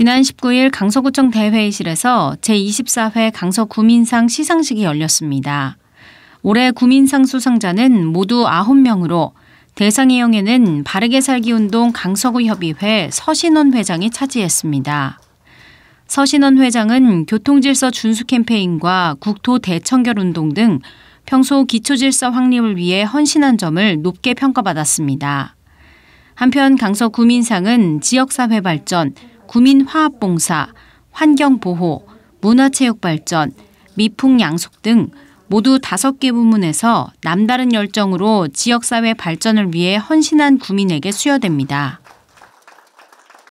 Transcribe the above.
지난 19일 강서구청 대회의실에서 제24회 강서구민상 시상식이 열렸습니다. 올해 구민상 수상자는 모두 9명으로 대상의 형에는 바르게 살기 운동 강서구 협의회 서신원 회장이 차지했습니다. 서신원 회장은 교통질서 준수 캠페인과 국토 대청결 운동 등 평소 기초질서 확립을 위해 헌신한 점을 높게 평가받았습니다. 한편 강서 구민상은 지역사회 발전, 구민화합봉사, 환경보호, 문화체육발전, 미풍양속 등 모두 다섯 개 부문에서 남다른 열정으로 지역사회 발전을 위해 헌신한 구민에게 수여됩니다.